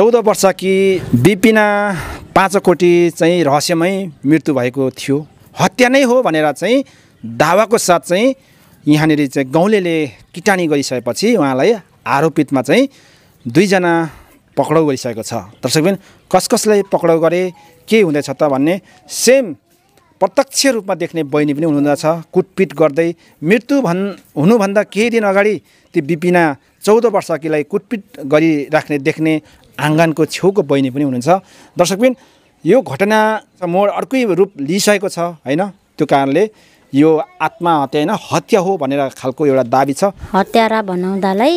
चौध वर्ष कि बिपिना पाँचकोटी चाहिँ रहस्यमै मृत्यु भएको थियो हत्या नै हो भनेर चाहिँ दावाको साथ चाहिँ यहाँनिर चाहिँ गाउँले किटानी गरिसकेपछि उहाँलाई आरोपितमा चाहिँ दुईजना पक्राउ गरिसकेको छ दर्शकबिन कस कसलाई पक्राउ गरे के हुँदैछ त भन्ने सेम प्रत्यक्ष रूपमा देख्ने बहिनी पनि हुनुहुँदछ कुटपिट गर्दै मृत्यु भन् हुनुभन्दा केही दिन अगाडि ती बिपिना चौध वर्षकीलाई कुटपिट गरिराख्ने देख्ने आँगनको छेउको बहिनी पनि हुनुहुन्छ दर्शकबिन यो घटना मोड अर्कै रूप लिइसकेको छ होइन त्यो कारणले यो आत्महत्या होइन हत्या हो भनेर खालको एउटा दाबी छ हत्यारा भनाउँदालाई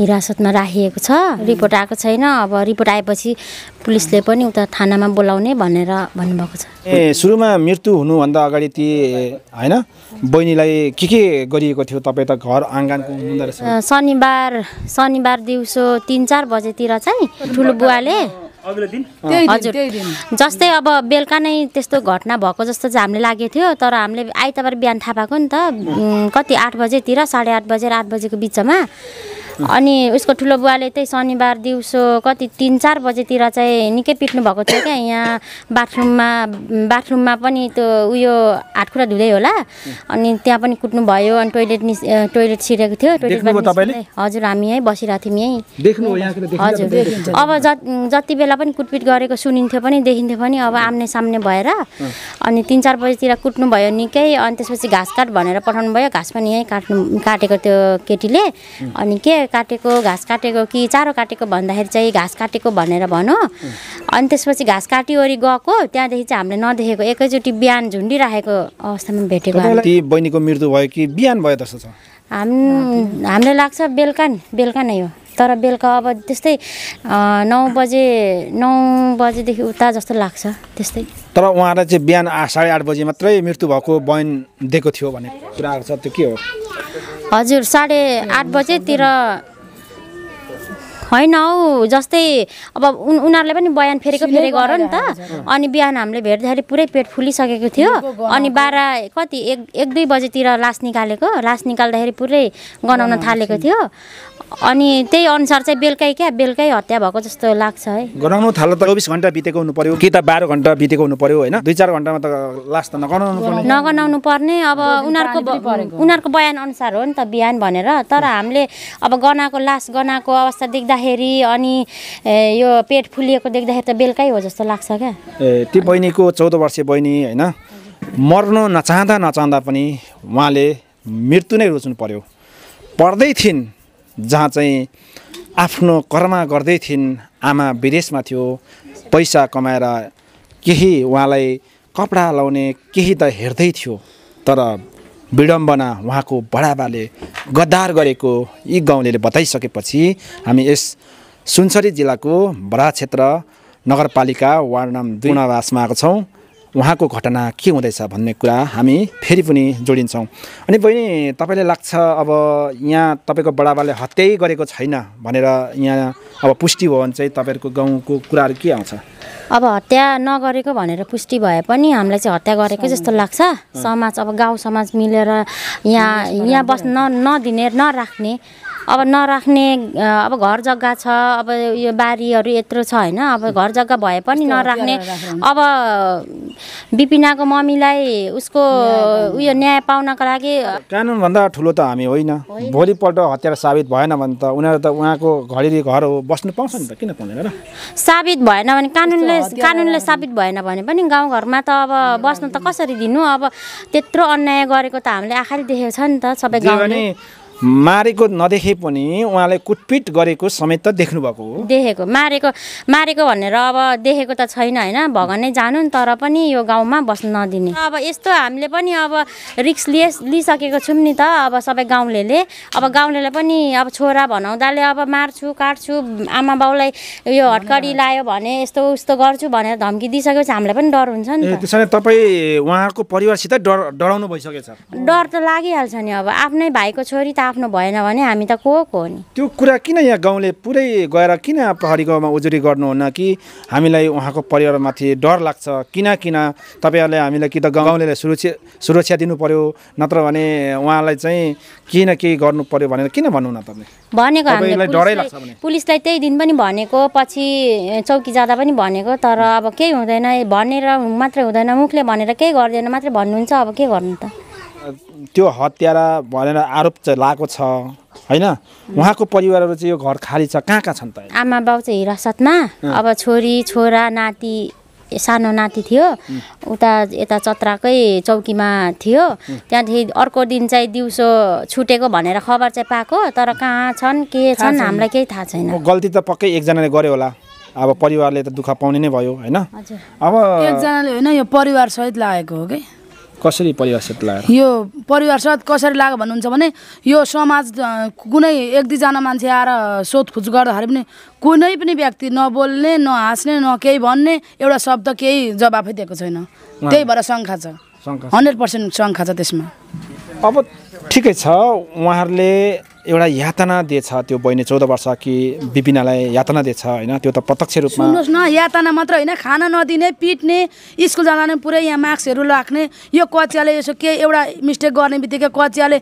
हिरासतमा राखिएको छ रिपोर्ट आएको छैन अब रिपोर्ट आएपछि पुलिसले पनि उता थानामा बोलाउने भनेर भन्नुभएको छ ए सुरुमा मृत्यु हुनुभन्दा अगाडि ती होइन बहिनीलाई के के गरिएको थियो तपाईँ त घर आँगनको शनिबार शनिबार दिउँसो तिन चार बजेतिर चाहिँ ठुलो बुवाले हजुर जस्तै अब बेलुका नै त्यस्तो घटना भएको जस्तो चाहिँ हामीले लागेको थियो तर हामीले आइतबार बिहान थाहा पाएको नि त कति आठ बजेतिर साढे आठ बजेर आठ बजेको बिचमा अनि उसको ठुलो बुवाले त्यही शनिबार दिउँसो कति तिन चार बजेतिर चाहिँ निकै पिट्नु भएको थियो क्या यहाँ बाथरुममा बाथरुममा पनि त्यो उयो हातखुट्टा धुँदै होला अनि त्यहाँ पनि कुट्नु भयो अनि टोइलेट निस् टोइलेट छिरेको थियो टोइलेट हजुर हामी यहीँ बसिरहेको थियौँ यहीँ हजुर अब जति बेला पनि कुटपिट गरेको सुनिन्थ्यो पनि देखिन्थ्यो पनि अब आम्ने सामने भएर अनि तिन चार बजीतिर कुट्नु भयो निकै अनि त्यसपछि घाँस काट भनेर पठाउनु भयो घाँस पनि यहीँ काट्नु काटेको त्यो केटीले अनि के काटेको घाँस काटेको कि चारो काटेको भन्दाखेरि चाहिँ घाँस काटेको भनेर भनौँ अनि त्यसपछि घाँस काटिओरि गएको त्यहाँदेखि चाहिँ हामीले नदेखेको एकैचोटि बिहान झुन्डिराखेको अवस्थामा भेटेको बहिनीको मृत्यु भयो कि बिहान भयो जस्तो छ हाम हामीलाई लाग्छ बेलुका बेलुका नै हो तर बेलुका अब त्यस्तै नौ बजे नौ बजेदेखि उता जस्तो लाग्छ त्यस्तै तर उहाँलाई चाहिँ बिहान साढे आठ बजी मात्रै मृत्यु भएको बहिनी दिएको थियो भन्ने कुराहरू छ त्यो के हो हजुर साढे आठ बजेतिर होइन हौ जस्तै अब उन उनीहरूले पनि बयान फेरेको फेरि गर नि त अनि बिहान हामीले भेट्दाखेरि पुरै पेट फुलिसकेको थियो अनि बाह्र कति एक एक दुई बजेतिर लास निकालेको लास निकाल्दाखेरि पुरै गनाउन थालेको थियो अनि त्यही अनुसार चाहिँ बेलुकै क्या बेलुकै हत्या भएको जस्तो लाग्छ है गनाउनु थाल्नु त चौबिस घन्टा बितेको हुनु पर्यो कि त बाह्र घन्टा बितेको हुनु पर्यो होइन दुई चार घन्टामा त लास त नगनाउनु पर्ने नगनाउनु पर्ने अब उनीहरूको उनीहरूको बयान अनुसार हो नि त बिहान भनेर तर हामीले अब गनाएको लास गनाएको अवस्था देख्दा देख्दाखेरि अनि यो पेट फुलिएको देख्दाखेरि त बेलुकै हो जस्तो लाग्छ क्या ए ती बहिनीको चौध वर्षीय बहिनी होइन मर्नु नचाहँदा नचाहँदा पनि उहाँले मृत्यु नै रोज्नु पर्यो पढ्दै थिइन् जहाँ चाहिँ आफ्नो कर्म गर्दै थिइन् आमा विदेशमा थियो पैसा कमाएर केही उहाँलाई कपडा लाउने केही त हेर्दै थियो तर विडम्बना उहाँको बढाबाले गद्दार गरेको यी गाउँले बताइसकेपछि हामी यस सुनसरी जिल्लाको बडा क्षेत्र नगरपालिका वार्ड नम्बर दुई नवासमा आएको छौँ उहाँको घटना के हुँदैछ भन्ने कुरा हामी फेरि पनि जोडिन्छौँ अनि बहिनी तपाईँलाई लाग्छ अब यहाँ तपाईँको बडाबाले हत्यै गरेको छैन भनेर यहाँ अब पुष्टि भयो भने चाहिँ तपाईँहरूको गाउँको कुराहरू के आउँछ अब हत्या नगरेको भनेर पुष्टि भए पनि हामीलाई चाहिँ हत्या गरेकै जस्तो लाग्छ समाज अब गाउँ समाज मिलेर यहाँ यहाँ बस्न नदिने नराख्ने अब नराख्ने अब घर जग्गा छ अब यो बारीहरू यत्रो छ होइन अब घर जग्गा भए पनि नराख्ने अब बिपिनाको मम्मीलाई उसको उयो न्याय पाउनको लागि कानुनभन्दा ठुलो त हामी होइन भोलिपल्ट हतियार साबित भएन भने त उनीहरू त उहाँको घडी घर हो बस्नु पाउँछ नि त किन पाउँदैन र साबित भएन भने कानुनले कानुनले साबित भएन भने पनि गाउँघरमा त अब बस्नु त कसरी दिनु अब त्यत्रो अन्याय गरेको त हामीले आँखाले देखेको छ नि त सबै गाउँले मारेको नदेखे पनि उहाँलाई कुटपिट गरेको समेत त देख्नुभएको हो देखेको मारेको मारेको भनेर अब देखेको त छैन होइन भगवान् नै जानु तर पनि यो गाउँमा बस्नु नदिने अब यस्तो हामीले पनि अब रिक्स लिए लिइसकेको छौँ नि त अब सबै गाउँले अब गाउँले पनि अब छोरा भनाउँदाले अब मार्छु काट्छु आमा बाउलाई यो हटकडी लायो भने यस्तो उस्तो गर्छु भनेर धम्की दिइसकेपछि हामीलाई पनि डर हुन्छ नि त्यसो तपाईँ उहाँको परिवारसित डर डराउनु छ डर त लागिहाल्छ नि अब आफ्नै भाइको छोरी त आफ्नो भएन भने हामी त को को नि त्यो कुरा किन यहाँ गाउँले पुरै गएर किन प्रहरी गाउँमा उजुरी गर्नुहुन्न कि हामीलाई उहाँको परिवारमाथि डर लाग्छ किन किन तपाईँहरूले हामीलाई कि त गाउँले सुरक्षा सुरक्षा दिनु पर्यो नत्र भने उहाँलाई चाहिँ केही न केही गर्नु पर्यो भनेर किन भन्नुहुन्न तपाईँ भनेको हामीलाई डरै लाग्छ पुलिसलाई त्यही दिन पनि भनेको पछि चौकी जाँदा पनि भनेको तर अब केही हुँदैन भनेर मात्रै हुँदैन मुखले भनेर केही गर्दैन मात्रै भन्नुहुन्छ अब के गर्नु त त्यो हत्यारा भनेर आरोप चाहिँ लगाएको छ होइन उहाँको परिवारहरू चाहिँ यो घर खाली छ कहाँ कहाँ छन् त आमा बाउ चाहिँ हिरासतमा अब छोरी छोरा नाति सानो नाति थियो उता यता चत्राकै चौकीमा थियो त्यहाँदेखि अर्को दिन चाहिँ दिउँसो छुटेको भनेर खबर चाहिँ पाएको तर कहाँ छन् के छन् हामीलाई केही थाहा छैन गल्ती त पक्कै एकजनाले गर्यो होला अब परिवारले त दुःख पाउने नै भयो होइन अब एकजनाले होइन यो परिवार सहित लागेको हो कि कसरी परिवारसाथ लाग्यो यो साथ कसरी लाग्यो भन्नुहुन्छ भने यो समाज कुनै एक दुईजना मान्छे आएर सोधपुछ गर्दाखेरि पनि कुनै पनि व्यक्ति नबोल्ने नहाँस्ने न केही भन्ने एउटा शब्द केही जवाफै दिएको छैन त्यही भएर शङ्खा छ हन्ड्रेड पर्सेन्ट शङ्खा छ त्यसमा अब ठिकै छ उहाँहरूले एउटा यातना दिएछ त्यो बहिनी चौध वर्ष कि विपिनालाई यातना दिएछ होइन त्यो त प्रत्यक्ष रूपमा सुन्नुहोस् न यातना मात्र होइन खाना नदिने पिट्ने स्कुल जाँदा पनि पुरै यहाँ मार्क्सहरू लाग्ने यो कचियाले यसो के एउटा मिस्टेक गर्ने बित्तिकै कचियाले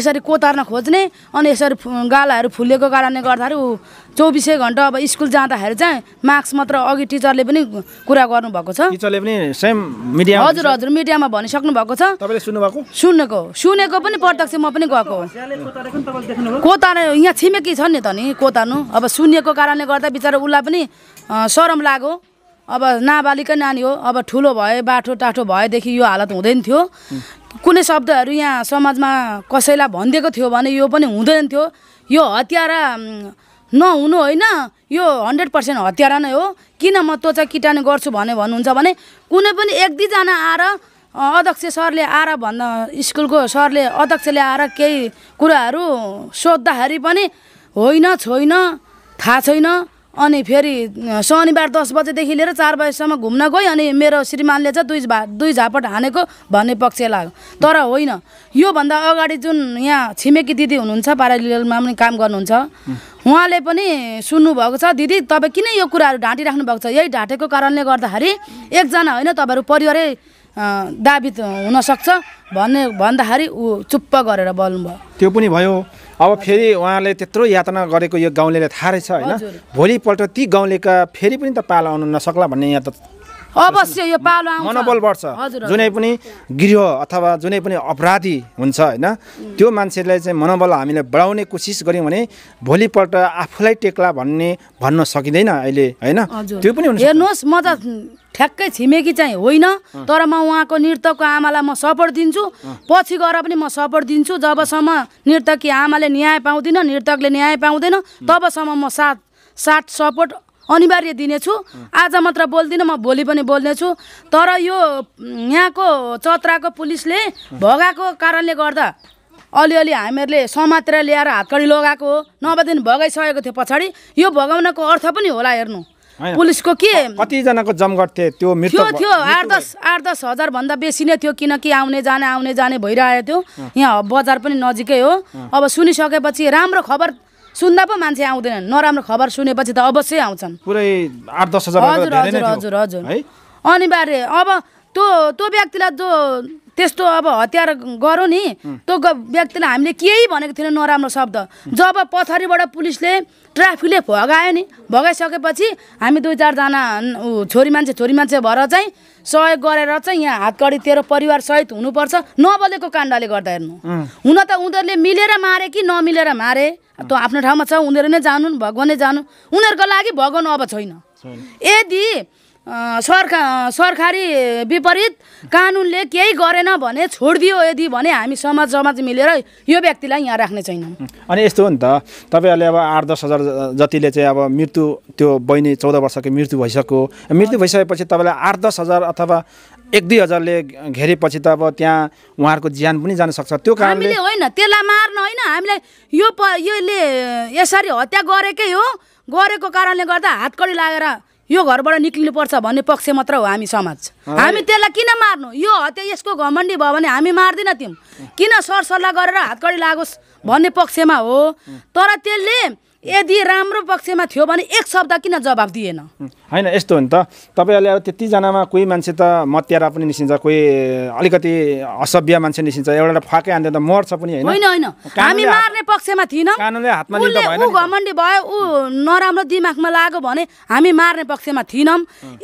यसरी कोतार्न खोज्ने अनि यसरी गालाहरू फुलेको कारणले गर्दाखेरि ऊ चौबिसै घन्टा अब स्कुल जाँदाखेरि चाहिँ मार्क्स मात्र अघि टिचरले पनि कुरा गर्नुभएको छ टिचरले पनि सेम मिडिया हजुर हजुर मिडियामा भनिसक्नु भएको छ तपाईँले सुन्नुभएको सुनेको सुनेको पनि प्रत्यक्ष म पनि गएको हो को यहाँ छिमेकी छन् नि त नि को अब सुनिएको कारणले गर्दा बिचरा उसलाई पनि सरम लाग्यो अब नाबालिकै नानी हो अब ठुलो भए बाठो टाठो भएदेखि यो हालत हुँदैन थियो कुनै शब्दहरू यहाँ समाजमा कसैलाई भनिदिएको थियो भने यो पनि हुँदैन थियो यो हतियारा नहुनु होइन यो हन्ड्रेड पर्सेन्ट हतियारा नै हो किन म त्वचा किटाने गर्छु भने भन्नुहुन्छ भने कुनै पनि एक दुईजना आएर अध्यक्ष सरले आएर भन्न स्कुलको सरले अध्यक्षले आएर केही कुराहरू सोद्धाखेरि पनि होइन छोइन थाहा छैन अनि फेरि शनिबार दस बजेदेखि लिएर चार बजीसम्म घुम्न गयो अनि मेरो श्रीमानले चाहिँ दुई भा दुई झापट हानेको भन्ने पक्ष लाग्यो तर होइन योभन्दा अगाडि जुन यहाँ छिमेकी दिदी हुनुहुन्छ पारालिलमा पनि काम गर्नुहुन्छ उहाँले पनि सुन्नुभएको छ दिदी तपाईँ किन यो कुराहरू ढाँटिराख्नु भएको छ यही ढाँटेको कारणले गर्दाखेरि एकजना होइन तपाईँहरू परिवारै दाबित हुनसक्छ भन्ने भन्दाखेरि ऊ चुप्प गरेर भयो त्यो पनि भयो अब फेरि उहाँले त्यत्रो यातना गरेको यो गाउँले थाहा रहेछ होइन भोलिपल्ट ती गाउँलेका फेरि पनि त पाला आउनु नसक्ला भन्ने यहाँ त अवश्य यो पालो मनोबल बढ्छ जुनै पनि गृह अथवा जुनै पनि अपराधी हुन्छ होइन त्यो मान्छेलाई चाहिँ मनोबल हामीले बढाउने कोसिस गऱ्यौँ भने भोलिपल्ट आफूलाई टेक्ला भन्ने भन्न सकिँदैन अहिले होइन त्यो पनि हेर्नुहोस् म त ठ्याक्कै छिमेकी चाहिँ होइन तर म उहाँको नृत्यको आमालाई म सपोर्ट दिन्छु पछि गएर पनि म सपोर्ट दिन्छु जबसम्म नृत्यकी आमाले न्याय पाउँदिन नृतकले न्याय पाउँदैन तबसम्म म साथ साथ सपोर्ट अनिवार्य दिनेछु आज मात्र बोल्दिनँ म भोलि पनि बोल्नेछु तर यो यहाँको चतराको पुलिसले भगाएको कारणले गर्दा अलिअलि हामीहरूले समातेर ल्याएर हातकडी लगाएको हो नभएदेखि भगाइसकेको थियो पछाडि यो भगाउनको अर्थ पनि होला हेर्नु पुलिसको के कतिजनाको जमघट थिए त्यो थियो थियो आठ दस आठ दस हजारभन्दा बेसी नै थियो किनकि आउने जाने आउने जाने भइरहेको थियो यहाँ बजार पनि नजिकै हो अब सुनिसकेपछि राम्रो खबर सुन्दा पो मान्छे आउँदैनन् नराम्रो खबर सुनेपछि त अवश्य आउँछन् पुरै आठ दस हजार हजुर हजुर हजुर हजुर अनिवार्य अब त्यो त्यो व्यक्तिलाई जो त्यस्तो अब हतियार गरौँ नि त्यो व्यक्तिलाई हामीले केही भनेको थिएन नराम्रो शब्द जब पछाडिबाट पुलिसले ट्राफिकले भगायो नि भगाइसकेपछि हामी दुई चारजना छोरी मान्छे छोरी मान्छे भएर चाहिँ सहयोग गरेर चाहिँ यहाँ हातकडी तेरो परिवार सहित हुनुपर्छ नबोलेको काण्डले गर्दा हेर्नु हुन त उनीहरूले मिलेर मारे कि नमिलेर मारे त आफ्नो ठाउँमा छ उनीहरू नै जानु भगवानै जानु उनीहरूको लागि भगवान् अब छैन यदि सरका सरकारी विपरीत कानुनले केही गरेन भने छोडिदियो यदि भने हामी समाज समाज मिलेर यो व्यक्तिलाई यहाँ राख्ने छैनौँ अनि यस्तो हो नि त तपाईँहरूले अब आठ दस हजार जतिले चाहिँ अब मृत्यु त्यो बहिनी चौध वर्षको मृत्यु भइसक्यो मृत्यु भइसकेपछि तपाईँलाई आठ दस हजार अथवा एक दुई हजारले घेरेपछि त अब त्यहाँ उहाँहरूको ज्यान पनि जान सक्छ त्यो कारणले होइन त्यसलाई मार्न होइन हामीलाई यो प यसले यसरी हत्या गरेकै हो गरेको कारणले गर्दा हातकडी लागेर यो घरबाट निक्लिनुपर्छ भन्ने पक्ष मात्र हो हामी समाज हामी त्यसलाई किन मार्नु यो हत्या यसको घमण्डी भयो भने हामी मार्दैन थियौँ किन सरसल्लाह गरेर हातकडी लागोस् भन्ने पक्षमा हो तर त्यसले यदि राम्रो पक्षमा थियो भने एक शब्द किन जवाब दिएन होइन यस्तो हो नि त तपाईँहरूले अब त्यतिजनामा कोही मान्छे त मत्यारा पनि निस्किन्छ कोही अलिकति असभ्य मान्छे निस्किन्छ एउटा फाके आन्दा त मर्छ पनि होइन होइन हामी मार्ने पक्षमा थिएन उसले ऊ घमण्डी भयो ऊ नराम्रो दिमागमा लाग्यो भने हामी मार्ने पक्षमा थिएनौँ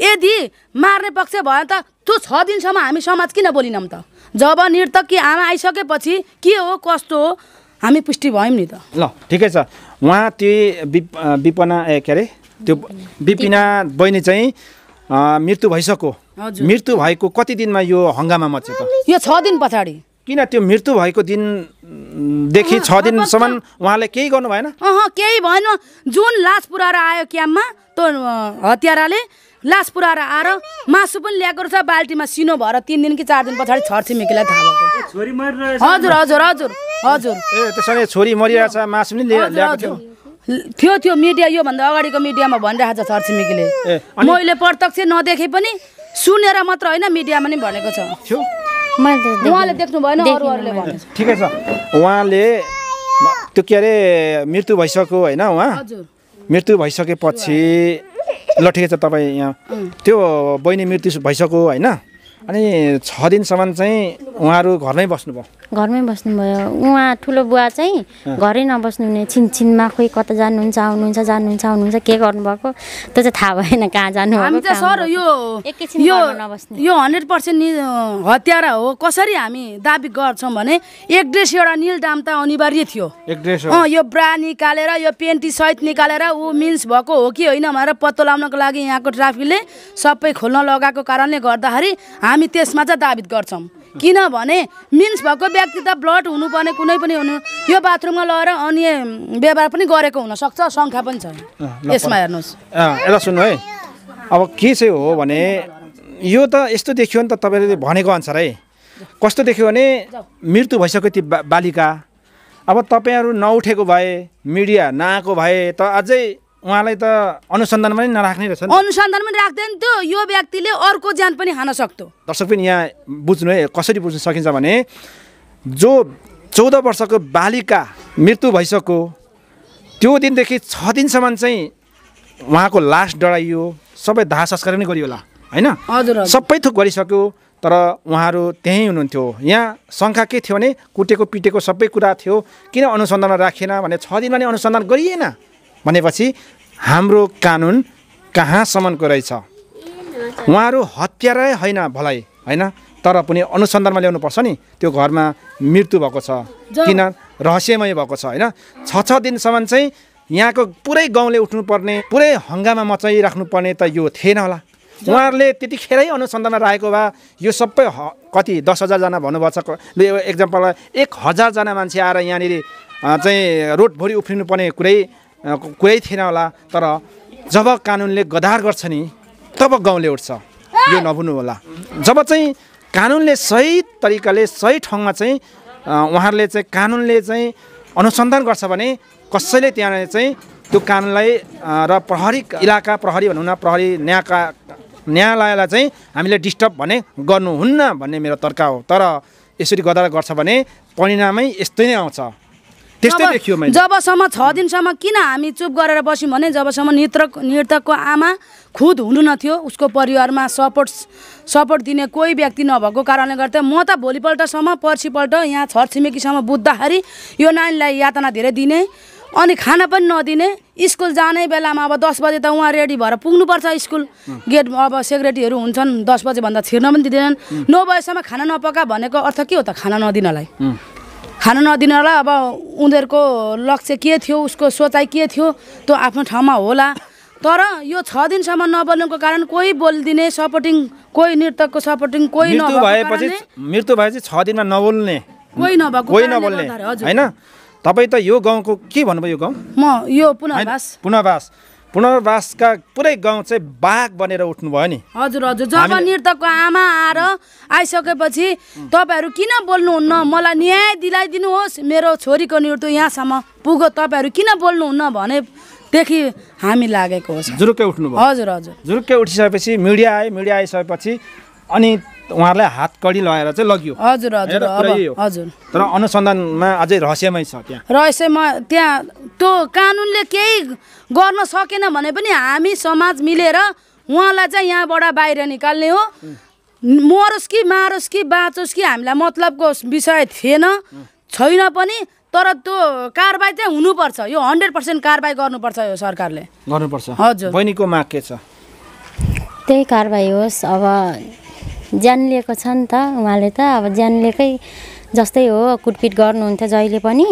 यदि मार्ने पक्ष भयो त त्यो छ दिनसम्म हामी समाज किन बोलिनौँ त जब नर्तकी आमा आइसकेपछि के हो कस्तो हो हामी पुष्टि भयौँ नि त ल ठिकै छ उहाँ त्यो विपना ए के अरे त्यो विपिना बहिनी चाहिँ मृत्यु भइसक्यो मृत्यु भएको कति दिनमा यो हङ्गामा मचेको यो छ दिन पछाडि किन त्यो मृत्यु भएको दिनदेखि छ दिनसम्म उहाँले केही गर्नु भएन केही भएन जुन लास पुऱ्याएर आयो क्याम्पमा त्यो हतियाराले लास पुऱ्याएर आएर मासु पनि ल्याएको रहेछ बाल्टीमा सिनो भएर तिन दिन कि चार दिन पछाडि छर छिमेकीलाई थाहा भएको हजुर हजुर हजुर हजुर ए त्यसरी छोरी मरिरहेछ मासु पनि थियो थियो थियो मिडिया योभन्दा अगाडिको मिडियामा भनिरहेको छ छर छिमेकीले मैले प्रत्यक्ष नदेखे पनि सुनेर मात्र होइन मिडियामा नि भनेको छ ठिकै छ उहाँले त्यो के अरे मृत्यु भइसक्यो होइन उहाँ मृत्यु भइसकेपछि ल ठिकै छ तपाईँ यहाँ त्यो बहिनी मृत्यु भइसक्यो होइन अनि छ दिनसम्म चाहिँ उहाँहरू घरमै बस्नुभयो घरमै बस्नुभयो उहाँ ठुलो बुवा चाहिँ घरै नबस्नु नबस्नुहुने छिनछिनमा खोइ कता जानुहुन्छ आउनुहुन्छ जानुहुन्छ आउनुहुन्छ के गर्नुभएको त्यो चाहिँ थाहा भएन कहाँ जानु सर यो यो यो हन्ड्रेड पर्सेन्ट हत्यारा हो कसरी हामी दाबी गर्छौँ भने एक ड्रेस एउटा निल दाम त अनिवार्य थियो एक ड्रेस यो ब्रा निकालेर यो पेन्टी सहित निकालेर ऊ मिन्स भएको हो कि होइन भनेर पत्तो लाउनको लागि यहाँको ट्राफिकले सबै खोल्न लगाएको कारणले गर्दाखेरि हामी त्यसमा चाहिँ दाबित गर्छौँ किनभने मिन्स भएको व्यक्ति त ब्लड हुनुपर्ने कुनै पनि हुनु यो बाथरुममा लगेर अन्य व्यवहार पनि गरेको हुनसक्छ शङ्का पनि छ यसमा हेर्नुहोस् एउटा सुन्नु है अब के चाहिँ हो भने यो त यस्तो देखियो नि त तपाईँले भनेको अनुसार है कस्तो देख्यो भने मृत्यु भइसक्यो ती बालिका अब तपाईँहरू नउठेको भए मिडिया नआएको भए त अझै उहाँलाई त अनुसन्धान पनि नराख्ने रहेछ अनुसन्धान पनि राख्दैन त्यो यो व्यक्तिले अर्को ज्यान पनि खान सक्थ्यो दर्शक पनि यहाँ बुझ्नु है कसरी बुझ्न सकिन्छ भने जो चौध वर्षको बालिका मृत्यु भइसक्यो त्यो दिनदेखि छ दिनसम्म चाहिँ उहाँको लास डराइयो सबै दाह संस्कार पनि गरियो होला होइन हजुर सबै थुक गरिसक्यो तर उहाँहरू त्यहीँ हुनुहुन्थ्यो यहाँ शङ्का के थियो भने कुटेको पिटेको सबै कुरा थियो किन अनुसन्धानमा राखेन भने छ दिनमा नै अनुसन्धान गरिएन भनेपछि हाम्रो कानुन कहाँसम्मको रहेछ उहाँहरू हत्यारै होइन भलाइ होइन तर पनि अनुसन्धानमा ल्याउनु पर्छ नि त्यो घरमा मृत्यु भएको छ किन रहस्यमय भएको छ होइन छ छ दिनसम्म चाहिँ यहाँको पुरै गाउँले उठ्नुपर्ने पुरै हङ्गामा मचाइराख्नुपर्ने त यो थिएन होला उहाँहरूले त्यतिखेरै अनुसन्धानमा राखेको भए यो सबै कति दस हजारजना भन्नुभएको छ एक्जाम्पल एक हजारजना मान्छे आएर यहाँनिर चाहिँ रोडभरि उफ्रिनुपर्ने कुरै कुरै थिएन होला तर जब कानुनले गदार गर्छ नि तब गाउँले उठ्छ यो नभुल्नु होला जब चाहिँ कानुनले सही तरिकाले सही ठाउँमा चाहिँ उहाँहरूले चाहिँ कानुनले चाहिँ अनुसन्धान गर्छ भने कसैले त्यहाँ चाहिँ त्यो कानुनलाई र प्रहरी इलाका प्रहरी भनौँ न प्रहरी न्यायका न्यायालयलाई चाहिँ हामीले डिस्टर्ब भने गर्नुहुन्न भन्ने मेरो तर्का हो तर यसरी गदार गर्छ भने परिणामै यस्तै नै आउँछ जबसम्म छ दिनसम्म किन हामी चुप गरेर बस्यौँ भने जबसम्म नृतक नृतकको आमा खुद हुनु नथ्यो उसको परिवारमा सपोर्ट सपोर्ट दिने कोही व्यक्ति नभएको कारणले गर्दा म त भोलिपल्टसम्म पर्सिपल्ट यहाँ छरछिमेकीसम्म बुझ्दाखेरि यो नानीलाई यातना धेरै दिने अनि खाना पनि नदिने स्कुल जाने बेलामा अब दस बजे त उहाँ रेडी भएर पुग्नुपर्छ स्कुल गेट अब सेक्रेटरीहरू हुन्छन् दस बजेभन्दा छिर्न पनि दिँदैनन् नौ बजेसम्म खाना नपका भनेको अर्थ के हो त खाना नदिनलाई खान नदिनलाई अब उनीहरूको लक्ष्य के थियो उसको सोचाइ के थियो त्यो आफ्नो ठाउँमा होला तर यो छ दिनसम्म नबोल्नुको कारण कोही बोलिदिने सपोर्टिङ कोही नृतकको सपोर्टिङ कोही भएपछि मृत्यु भएपछि छ दिनमा नबोल्ने कोही नभएको कोही नबोल्ने होइन तपाईँ त यो गाउँको के भन्नुभयो यो गाउँ म यो पुनर्वास पुनर्वास पुनर्वासका पुरै गाउँ चाहिँ बाघ बनेर उठ्नुभयो नि हजुर हजुर जब नृतकको आमा आएर आइसकेपछि तपाईँहरू किन बोल्नुहुन्न मलाई न्याय दिलाइदिनुहोस् मेरो छोरीको नृत्य यहाँसम्म पुगो तपाईँहरू किन बोल्नुहुन्न भने देखि हामी लागेको हो जुरुक्कै उठ्नुभयो हजुर हजुर झुरुक्कै उठिसकेपछि मिडिया आयो मिडिया आइसकेपछि अनि उहाँहरूलाई कडी लगाएर चाहिँ लगियो हजुर हजुर हजुर तर अनुसन्धानमा अझै रहस्यमै छ त्यहाँ रहस्यमा त्यहाँ त्यो कानुनले केही गर्न सकेन भने पनि हामी समाज मिलेर उहाँलाई चाहिँ यहाँबाट बाहिर निकाल्ने हो मरोस् कि मारोस् कि बाँचोस् कि हामीलाई मतलबको विषय थिएन छैन पनि तर त्यो कारवाही चाहिँ हुनुपर्छ यो हन्ड्रेड पर्सेन्ट कारवाही गर्नुपर्छ यो सरकारले गर्नुपर्छ हजुर बहिनीको माग के छ त्यही कारवाही होस् अब ज्यान लिएको छ नि त उहाँले त अब ज्यान लिएकै जस्तै हो कुटपिट गर्नुहुन्थ्यो जहिले पनि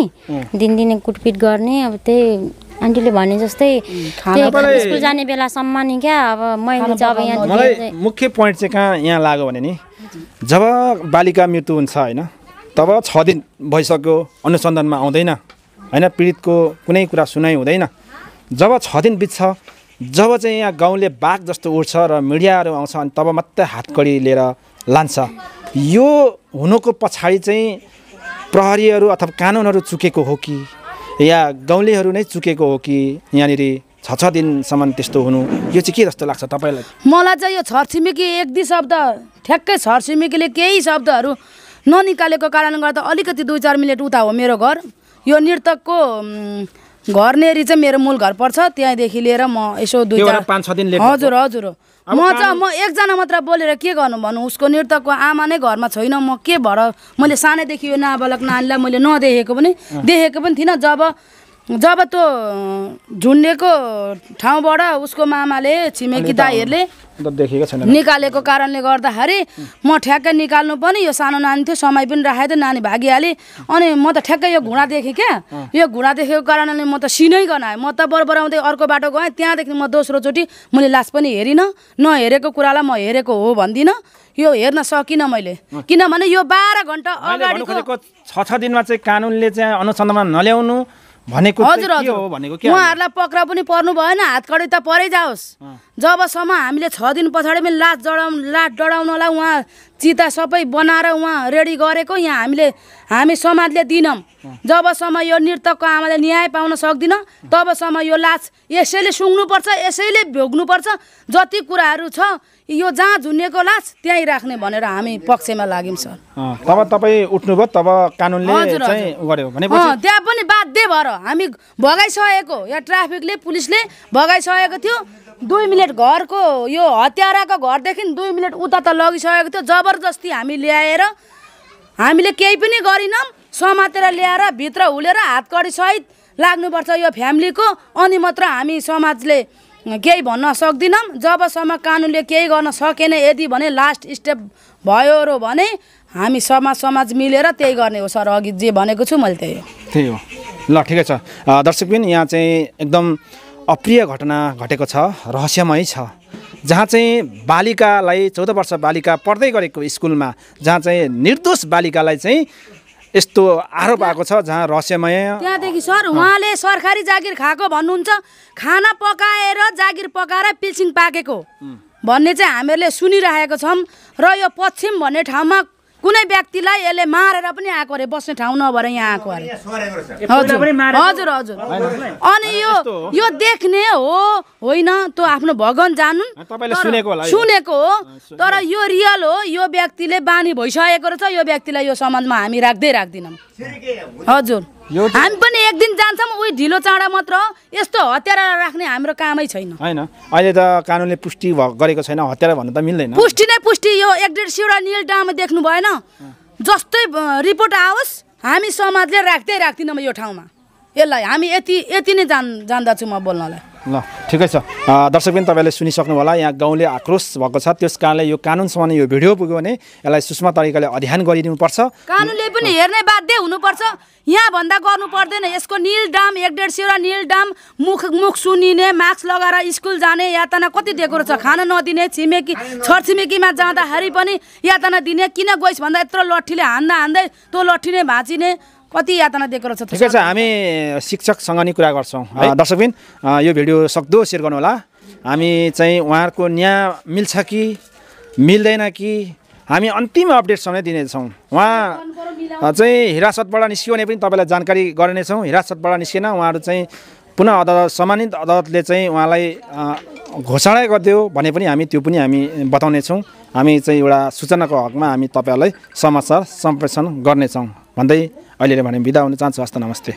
दिनदिनै कुटपिट गर्ने अब त्यही आन्टीले भने जस्तै स्कुल जाने बेलासम्म नि क्या अब मैले चाहिँ अब यहाँ मुख्य पोइन्ट चाहिँ कहाँ यहाँ लाग्यो भने नि जब बालिका मृत्यु हुन्छ होइन तब छ दिन भइसक्यो अनुसन्धानमा आउँदैन होइन पीडितको कुनै कुरा सुनाइ हुँदैन जब छ दिन बित्छ जब चाहिँ यहाँ गाउँले बाघ जस्तो उठ्छ र मिडियाहरू आउँछ अनि तब मात्रै हातकडी लिएर लान्छ यो हुनुको पछाडि चाहिँ प्रहरीहरू अथवा कानुनहरू चुकेको हो कि या गाउँलेहरू नै चुकेको हो कि यहाँनिर छ छ दिनसम्म त्यस्तो हुनु यो चाहिँ के जस्तो लाग्छ तपाईँलाई मलाई चाहिँ यो छरछिमेकी एक दुई शब्द ठ्याक्कै छरछिमेकीले केही शब्दहरू ननिकालेको कारणले गर्दा अलिकति दुई चार मिनट उता हो मेरो घर यो नृतकको घर नेरी चाहिँ मेरो मूल घर पर्छ त्यहाँदेखि लिएर म यसो दुई पाँच छ दिन हजुर हजुर म चाहिँ म एकजना मात्र बोलेर के गर्नु भन्नु उसको नृत्यको आमा नै घरमा छैन म के भएर मैले सानैदेखि यो नाबालक नानीलाई मैले नदेखेको पनि देखेको पनि थिइनँ जब जब त्यो झुन्डेको ठाउँबाट उसको मामाले छिमेकी दाईहरूले निकालेको कारणले गर्दाखेरि म ठ्याक्कै निकाल्नु पनि यो सानो नानी थियो समय पनि राखेको थियो नानी भागिहालेँ अनि म त ठ्याक्कै यो घुँडा देखेँ क्या यो घुँडा देखेको कारणले म त सिनै गनाएँ म त बरबराउँदै अर्को बाटो गएँ त्यहाँदेखि म दोस्रोचोटि मैले लास पनि हेरिनँ नहेरेको कुरालाई म हेरेको हो भन्दिनँ यो हेर्न सकिनँ मैले किनभने यो बाह्र घन्टा अगाडि छ छ दिनमा चाहिँ कानुनले चाहिँ अनुसन्धानमा नल्याउनु भनेको हजुर हजुर उहाँहरूलाई पक्राउ पनि पर्नु भएन हातकडी त परै जाओस् जबसम्म हामीले छ दिन पछाडि पनि लाज जडाउ लाज डढाउनलाई उहाँ चिता सबै बनाएर उहाँ रेडी गरेको यहाँ हामीले हामी समाजले दिनौँ जबसम्म यो नृतकको आमाले न्याय पाउन सक्दिनँ तबसम्म यो लाज यसैले सुँग्नुपर्छ यसैले भोग्नुपर्छ जति कुराहरू छ यो जहाँ झुन्नेको लास त्यहीँ राख्ने भनेर हामी पक्षमा लाग्यौँ सर तब तपाईँ उठ्नुभयो तब कानुनले त्यहाँ पनि बाध्य भएर हामी भगाइसकेको या ट्राफिकले पुलिसले भगाइसकेको थियो दुई मिनट घरको यो हत्याराको घरदेखि दुई मिनट उता त लगिसकेको थियो जबरजस्ती हामी ल्याएर हामीले केही पनि गरिनौँ समातेर ल्याएर भित्र हुलेर हातकडीसहित लाग्नुपर्छ यो फ्यामिलीको अनि मात्र हामी समाजले केही भन्न सक्दिनँ जबसम्म कानुनले केही गर्न सकेन यदि भने लास्ट स्टेप भयो र भने हामी समाज समाज मिलेर त्यही गर्ने हो सर अघि जे भनेको छु मैले त्यही हो त्यही हो ल ठिकै छ दर्शकबिन यहाँ चाहिँ एकदम अप्रिय घटना घटेको छ रहस्यमय छ जहाँ चाहिँ बालिकालाई चौध वर्ष बालिका पढ्दै गरेको स्कुलमा जहाँ चाहिँ निर्दोष बालिकालाई चाहिँ यस्तो आरोप आएको छ जहाँ रहस्यमय त्यहाँदेखि सर उहाँले सरकारी जागिर खाएको भन्नुहुन्छ खाना पकाएर जागिर पकाएर पिल्सिङ पाकेको भन्ने चाहिँ हामीहरूले सुनिरहेको छौँ र यो पश्चिम भन्ने ठाउँमा कुनै व्यक्तिलाई यसले मारेर पनि आएको अरे बस्ने ठाउँ नभएर यहाँ आएको अरे हजुर हजुर अनि यो यो देख्ने हो होइन त्यो आफ्नो भगवान जानु सुनेको हो तर यो रियल हो यो व्यक्तिले बानी भइसकेको रहेछ यो व्यक्तिलाई यो समाजमा हामी राख्दै राख्दैनौँ हजुर हामी पनि एक दिन जान्छौँ उही ढिलो चाँडा मात्र यस्तो हत्यारा राख्ने हाम्रो कामै छैन होइन अहिले त कानुनले पुष्टि गरेको छैन हत्यारा भन्नु त मिल्दैन पुष्टि नै पुष्टि यो एक डेढ सयवटा निल डामा देख्नु भएन जस्तै रिपोर्ट आओस् हामी समाजले राख्दै राख्दिनौँ यो ठाउँमा यसलाई हामी यति यति नै जान जान्दछु म बोल्नलाई ल ठिकै छ दर्शक दर्शकबिन तपाईँले सुनिसक्नु होला यहाँ गाउँले आक्रोश भएको छ त्यस कारणले यो कानुनसम्म यो भिडियो पुग्यो भने यसलाई सुषमा तरिकाले अध्ययन गरिदिनुपर्छ कानुनले पनि हेर्ने बाध्य हुनुपर्छ भन्दा गर्नु पर्दैन यसको निल डाम एक डेढ सयवटा निल डाम मुख मुख सुनिने मास्क लगाएर स्कुल जाने यातना कति दिएको रहेछ खान नदिने छिमेकी छरछिमेकीमा जाँदाखेरि पनि यातना दिने किन गइस् भन्दा यत्रो लट्ठीले हान्दा हान्दै त्यो लट्ठी नै भाँचिने कति यातना दिएको रहेछ ठिकै छ हामी शिक्षकसँग नै कुरा गर्छौँ दर्शकबिन यो भिडियो सक्दो सेयर गर्नु होला हामी चाहिँ उहाँहरूको न्याय मिल्छ कि मिल्दैन कि हामी अन्तिम अपडेटसँगै दिनेछौँ उहाँ चाहिँ हिरासतबाट निस्कियो भने पनि तपाईँलाई जानकारी गर्नेछौँ हिरासतबाट निस्केन उहाँहरू चाहिँ पुनः अदालत सम्मानित अदालतले चाहिँ उहाँलाई घोषणा गरिदियो भने पनि हामी त्यो पनि हामी बताउनेछौँ हामी चाहिँ एउटा सूचनाको हकमा हामी तपाईँहरूलाई समाचार सम्प्रेषण गर्नेछौँ भन्दै अहिले भने बिदा हुन चाहन्छु हस्त नमस्ते